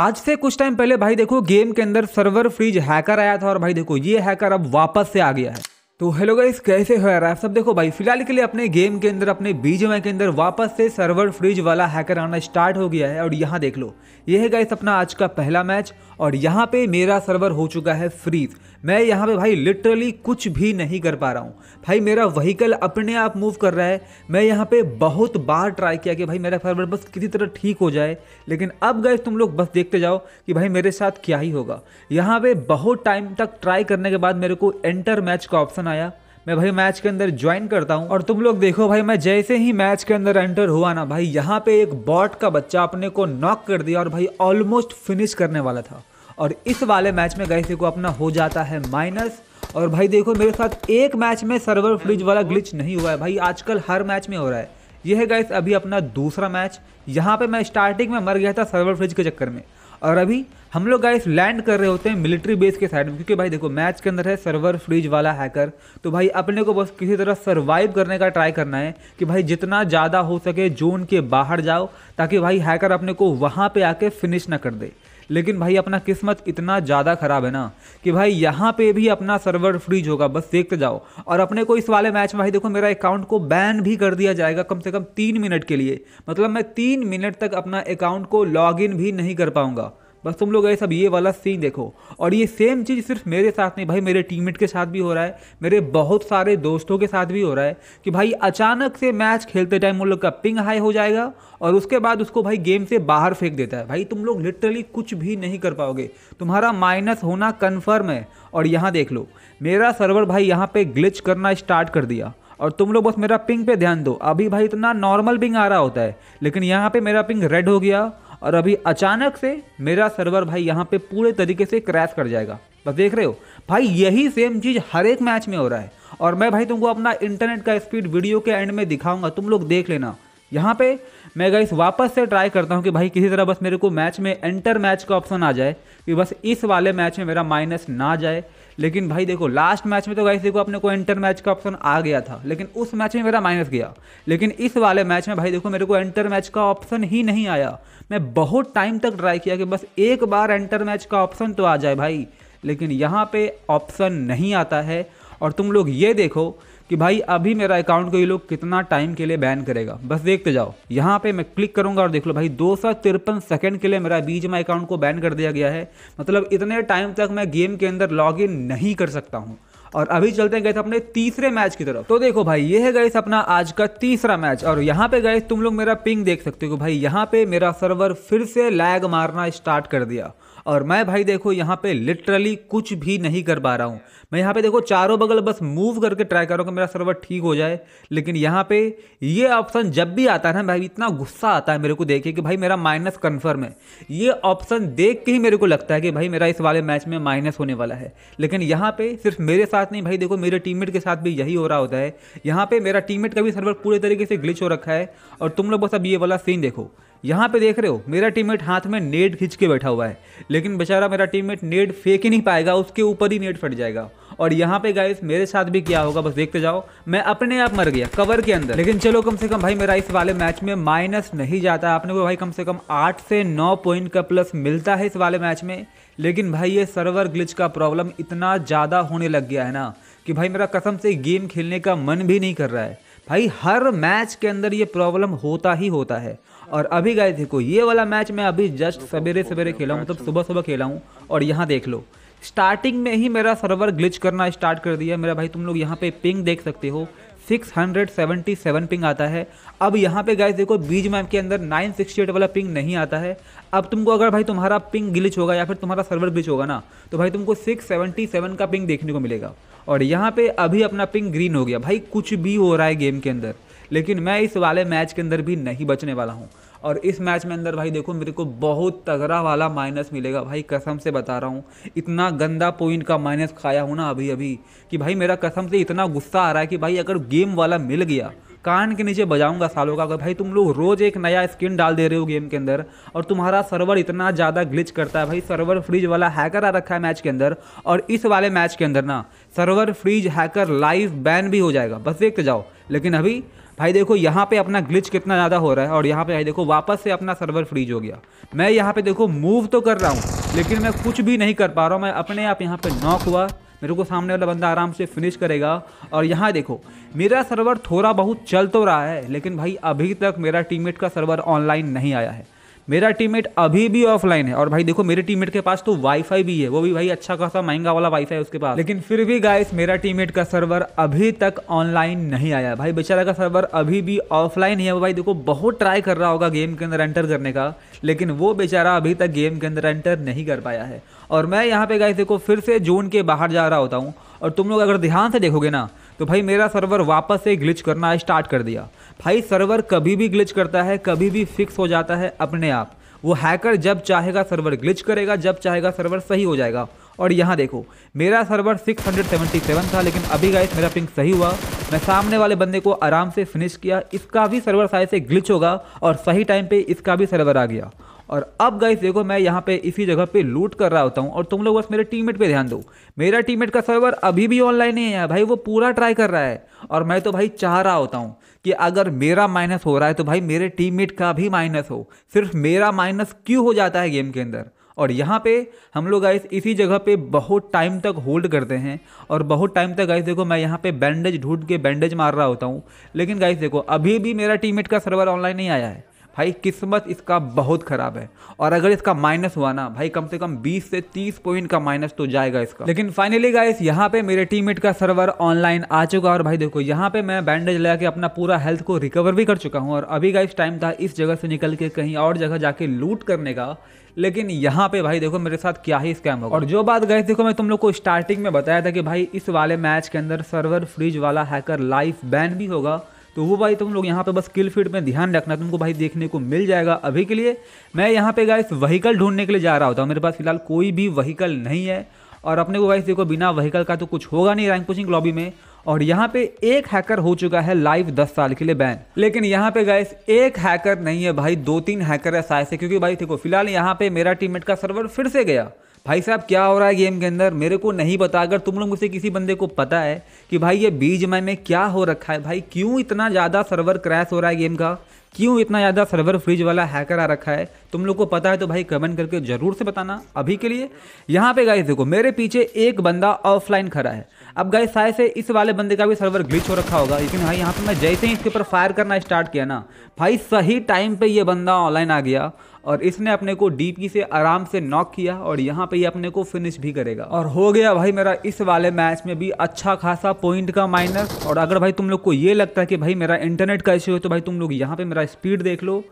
आज से कुछ टाइम पहले भाई देखो गेम के अंदर सर्वर फ्रीज हैकर आया था और भाई देखो ये हैकर अब वापस से आ गया है तो हेलो गाइस कैसे हो यार आप सब देखो भाई फिलहाल के लिए अपने गेम के अंदर अपने बीज के अंदर वापस से सर्वर फ्रीज वाला हैकर आना स्टार्ट हो गया है और यहाँ देख लो ये है गाइस अपना आज का पहला मैच और यहाँ पे मेरा सर्वर हो चुका है फ्रीज मैं यहाँ पे भाई लिटरली कुछ भी नहीं कर पा रहा हूँ भाई मेरा वहीकल अपने आप मूव कर रहा है मैं यहाँ पे बहुत बार ट्राई किया कि भाई मेरा सर्वर बस किसी तरह ठीक हो जाए लेकिन अब गए तुम लोग बस देखते जाओ कि भाई मेरे साथ क्या ही होगा यहाँ पे बहुत टाइम तक ट्राई करने के बाद मेरे को एंटर मैच का ऑप्शन आया मैं भाई मैच के अंदर ज्वाइन करता हूँ और तुम लोग देखो भाई मैं जैसे ही मैच के अंदर एंटर हुआ ना भाई यहाँ पे एक बॉट का बच्चा अपने को नॉक कर दिया और भाई ऑलमोस्ट फिनिश करने वाला था और इस वाले मैच में गैसे को अपना हो जाता है माइनस और भाई देखो मेरे साथ एक मैच में सर्वर फ्रिज वाला ग्लिच नहीं हुआ है भाई आजकल हर मैच में हो रहा है यह है गाइस अभी अपना दूसरा मैच यहाँ पे मैं स्टार्टिंग में मर गया था सर्वर फ्रिज के चक्कर में और अभी हम लोग गाइस लैंड कर रहे होते हैं मिलिट्री बेस के साइड में क्योंकि भाई देखो मैच के अंदर है सर्वर फ्रिज वाला हैकर तो भाई अपने को बस किसी तरह सर्वाइव करने का ट्राई करना है कि भाई जितना ज़्यादा हो सके जोन के बाहर जाओ ताकि भाई हैकर अपने को वहाँ पर आके फिनिश ना कर दे लेकिन भाई अपना किस्मत इतना ज़्यादा ख़राब है ना कि भाई यहाँ पे भी अपना सर्वर फ्रीज होगा बस देखते जाओ और अपने को इस वाले मैच में भाई देखो मेरा अकाउंट को बैन भी कर दिया जाएगा कम से कम तीन मिनट के लिए मतलब मैं तीन मिनट तक अपना अकाउंट को लॉग भी नहीं कर पाऊँगा बस तुम लोग सब ये वाला सीन देखो और ये सेम चीज़ सिर्फ मेरे साथ नहीं भाई मेरे टीममेट के साथ भी हो रहा है मेरे बहुत सारे दोस्तों के साथ भी हो रहा है कि भाई अचानक से मैच खेलते टाइम उन लोग का पिंग हाई हो जाएगा और उसके बाद उसको भाई गेम से बाहर फेंक देता है भाई तुम लोग लिटरली कुछ भी नहीं कर पाओगे तुम्हारा माइनस होना कन्फर्म है और यहाँ देख लो मेरा सर्वर भाई यहाँ पर ग्लिच करना स्टार्ट कर दिया और तुम लोग बस मेरा पिंग पे ध्यान दो अभी भाई इतना नॉर्मल पिंग आ रहा होता है लेकिन यहाँ पे मेरा पिंग रेड हो गया और अभी अचानक से मेरा सर्वर भाई यहाँ पे पूरे तरीके से क्रैश कर जाएगा बस देख रहे हो भाई यही सेम चीज़ हर एक मैच में हो रहा है और मैं भाई तुमको अपना इंटरनेट का स्पीड वीडियो के एंड में दिखाऊंगा तुम लोग देख लेना यहाँ पे मैं गई वापस से ट्राई करता हूँ कि भाई किसी तरह बस मेरे को मैच में एंटर मैच का ऑप्शन आ जाए कि बस इस वाले मैच में मेरा माइनस ना जाए लेकिन भाई देखो लास्ट मैच में तो गाइस देखो अपने को इंटर मैच का ऑप्शन आ गया था लेकिन उस मैच में मेरा माइनस गया लेकिन इस वाले मैच में भाई देखो मेरे को एंटर मैच का ऑप्शन ही नहीं आया मैं बहुत टाइम तक ट्राई किया कि बस एक बार एंटर मैच का ऑप्शन तो आ जाए भाई लेकिन यहाँ पे ऑप्शन नहीं आता है और तुम लोग ये देखो कि भाई अभी मेरा अकाउंट को ये लोग कितना टाइम के लिए बैन करेगा बस देखते जाओ यहाँ पे मैं क्लिक करूंगा और देख लो भाई दो सेकंड के लिए मेरा बीज माई अकाउंट को बैन कर दिया गया है मतलब इतने टाइम तक मैं गेम के अंदर लॉग नहीं कर सकता हूँ और अभी चलते हैं गए अपने तीसरे मैच की तरफ तो देखो भाई ये है गैस अपना आज का तीसरा मैच और यहाँ पे गए तुम लोग मेरा पिंग देख सकते हो भाई यहाँ पे मेरा सर्वर फिर से लैग मारना स्टार्ट कर दिया और मैं भाई देखो यहाँ पे लिटरली कुछ भी नहीं कर पा रहा हूँ मैं यहाँ पे देखो चारों बगल बस मूव करके ट्राई कर रहा हूँ कि मेरा सर्वर ठीक हो जाए लेकिन यहाँ पे ये ऑप्शन जब भी आता है ना भाई इतना गुस्सा आता है मेरे को देखे कि भाई मेरा माइनस कन्फर्म है ये ऑप्शन देख के ही मेरे को लगता है कि भाई मेरा इस वाले मैच में माइनस होने वाला है लेकिन यहाँ पे सिर्फ मेरे साथ नहीं भाई देखो मेरे टीम के साथ भी यही हो रहा होता है यहाँ पर मेरा टीम का भी सर्वर पूरे तरीके से ग्लिच हो रखा है और तुम लोग बस अब ये वाला सीन देखो यहाँ पे देख रहे हो मेरा टीममेट हाथ में नेट खींच के बैठा हुआ है लेकिन बेचारा मेरा टीममेट नेट फेंक ही नहीं पाएगा उसके ऊपर ही नेट फट जाएगा और यहाँ पे गाइस मेरे साथ भी क्या होगा बस देखते जाओ मैं अपने आप मर गया कवर के अंदर लेकिन चलो कम से कम भाई मेरा इस वाले मैच में माइनस नहीं जाता आपने को भाई कम से कम आठ से नौ पॉइंट का प्लस मिलता है इस वाले मैच में लेकिन भाई ये सर्वर ग्लिच का प्रॉब्लम इतना ज़्यादा होने लग गया है ना कि भाई मेरा कसम से गेम खेलने का मन भी नहीं कर रहा है भाई हर मैच के अंदर ये प्रॉब्लम होता ही होता है और अभी गए देखो ये वाला मैच मैं अभी जस्ट सवेरे सवेरे खेला हूँ मतलब सुबह सुबह खेला हूँ और यहाँ देख लो स्टार्टिंग में ही मेरा सर्वर ग्लिच करना स्टार्ट कर दिया मेरा भाई तुम लोग यहाँ पे पिंग देख सकते हो 677 पिंग आता है अब यहाँ पे गाइस देखो बीज मैप के अंदर 968 वाला पिंग नहीं आता है अब तुमको अगर भाई तुम्हारा पिंग ग्लिच होगा या फिर तुम्हारा सर्वर ग्लिच होगा ना तो भाई तुमको 677 का पिंग देखने को मिलेगा और यहाँ पे अभी अपना पिंग ग्रीन हो गया भाई कुछ भी हो रहा है गेम के अंदर लेकिन मैं इस वाले मैच के अंदर भी नहीं बचने वाला हूँ और इस मैच में अंदर भाई देखो मेरे को बहुत तगड़ा वाला माइनस मिलेगा भाई कसम से बता रहा हूँ इतना गंदा पॉइंट का माइनस खाया हूँ ना अभी अभी कि भाई मेरा कसम से इतना गुस्सा आ रहा है कि भाई अगर गेम वाला मिल गया कान के नीचे बजाऊंगा सालों का अगर भाई तुम लोग रोज़ एक नया स्किन डाल दे रहे हो गेम के अंदर और तुम्हारा सर्वर इतना ज़्यादा ग्लिच करता है भाई सर्वर फ्रिज वाला हैकर आ रखा है मैच के अंदर और इस वाले मैच के अंदर ना server freeze hacker live ban भी हो जाएगा बस देखते जाओ लेकिन अभी भाई देखो यहाँ पे अपना ग्लिच कितना ज़्यादा हो रहा है और यहाँ पे भाई देखो वापस से अपना सर्वर फ्रीज हो गया मैं यहाँ पे देखो मूव तो कर रहा हूँ लेकिन मैं कुछ भी नहीं कर पा रहा हूँ मैं अपने आप यहाँ पे नॉक हुआ मेरे को सामने वाला बंदा आराम से फिनिश करेगा और यहाँ देखो मेरा सर्वर थोड़ा बहुत चल तो रहा है लेकिन भाई अभी तक मेरा टीम का सर्वर ऑनलाइन नहीं आया है मेरा टीममेट अभी भी ऑफलाइन है और भाई देखो मेरे टीममेट के पास तो वाईफाई भी है वो भी भाई अच्छा खासा महंगा वाला वाईफाई है उसके पास लेकिन फिर भी गाइस मेरा टीममेट का सर्वर अभी तक ऑनलाइन नहीं आया भाई बेचारा का सर्वर अभी भी ऑफलाइन है वो भाई देखो बहुत ट्राई कर रहा होगा गेम के अंदर एंटर करने का लेकिन वो बेचारा अभी तक गेम के अंदर एंटर नहीं कर पाया है और मैं यहाँ पे गाइस देखो फिर से जोन के बाहर जा रहा होता हूँ और तुम लोग अगर ध्यान से देखोगे ना तो भाई मेरा सर्वर वापस से ग्लिच करना स्टार्ट कर दिया भाई सर्वर कभी भी ग्लिच करता है कभी भी फिक्स हो जाता है अपने आप वो हैकर जब चाहेगा सर्वर ग्लिच करेगा जब चाहेगा सर्वर सही हो जाएगा और यहाँ देखो मेरा सर्वर 677 था लेकिन अभी गाइस मेरा पिंक सही हुआ मैं सामने वाले बंदे को आराम से फिनिश किया इसका भी सर्वर साइज से ग्लिच होगा और सही टाइम पे इसका भी सर्वर आ गया और अब गाइस देखो मैं यहाँ पे इसी जगह पे लूट कर रहा होता हूँ और तुम लोग बस मेरे टीममेट पे ध्यान दो मेरा टीममेट का सर्वर अभी भी ऑनलाइन नहीं है भाई वो पूरा ट्राई कर रहा है और मैं तो भाई चाह रहा होता हूँ कि अगर मेरा माइनस हो रहा है तो भाई मेरे टीम का भी माइनस हो सिर्फ मेरा माइनस क्यों हो जाता है गेम के अंदर और यहाँ पे हम लोग गाइस इसी जगह पे बहुत टाइम तक होल्ड करते हैं और बहुत टाइम तक गाइस देखो मैं यहाँ पे बैंडेज ढूंढ के बैंडेज मार रहा होता हूँ लेकिन गाइस देखो अभी भी मेरा टीममेट का सर्वर ऑनलाइन नहीं आया है भाई किस्मत इसका बहुत ख़राब है और अगर इसका माइनस हुआ ना भाई कम से कम 20 से 30 पॉइंट का माइनस तो जाएगा इसका लेकिन फाइनली गाइस यहाँ पे मेरे टीममेट का सर्वर ऑनलाइन आ चुका और भाई देखो यहाँ पे मैं बैंडेज लगा के अपना पूरा हेल्थ को रिकवर भी कर चुका हूँ और अभी गाइस टाइम था इस जगह से निकल के कहीं और जगह जाके लूट करने का लेकिन यहाँ पे भाई देखो मेरे साथ क्या ही स्कैम होगा और जो बात गए देखो मैं तुम लोग को स्टार्टिंग में बताया था कि भाई इस वाले मैच के अंदर सर्वर फ्रिज वाला हैकर लाइफ बैन भी होगा तो वो भाई तुम लोग यहाँ पे बस किल फीड में ध्यान रखना तुमको भाई देखने को मिल जाएगा अभी के लिए मैं यहाँ पे गाइस वहीकल ढूंढने के लिए जा रहा होता मेरे पास फिलहाल कोई भी वहीकल नहीं है और अपने को गाइस देखो बिना वहीकल का तो कुछ होगा नहीं रैंक पुचिंग लॉबी में और यहाँ पे एक हैकर हो चुका है लाइव 10 साल के लिए बैन लेकिन यहाँ पे गाइस एक हैकर नहीं है भाई दो तीन हैकर है शायद से क्योंकि भाई देखो फिलहाल यहाँ पे मेरा टीममेट का सर्वर फिर से गया भाई साहब क्या हो रहा है गेम के अंदर मेरे को नहीं पता अगर तुम लोग मुझसे किसी बंदे को पता है कि भाई ये बीज मई में क्या हो रखा है भाई क्यों इतना ज़्यादा सर्वर क्रैश हो रहा है गेम का क्यों इतना ज़्यादा सर्वर फ्रिज वाला हैकर आ रखा है तुम लोग को पता है तो भाई कमेंट करके ज़रूर से बताना अभी के लिए यहाँ पे गाइस देखो मेरे पीछे एक बंदा ऑफलाइन खड़ा है अब गाइस शायद से इस वाले बंदे का भी सर्वर ग्लिच हो रखा होगा लेकिन भाई यहाँ पे मैं जैसे ही इसके ऊपर फायर करना स्टार्ट किया ना भाई सही टाइम पर यह बंदा ऑनलाइन आ गया और इसने अपने को डीपी से आराम से नॉक किया और यहाँ पे ये अपने को फिनिश भी करेगा और हो गया भाई मेरा इस वाले मैच में भी अच्छा खासा पॉइंट का माइनस और अगर भाई तुम लोग को ये लगता है कि भाई मेरा इंटरनेट का इश्यू है तो भाई तुम लोग यहाँ पे मेरा स्पीड देख लो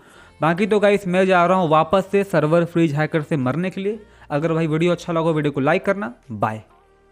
बाकी तो गाइस मैं जा रहा हूँ वापस से सर्वर फ्रिज हैकर से मरने के लिए अगर भाई वीडियो अच्छा लगा वीडियो को लाइक करना बाय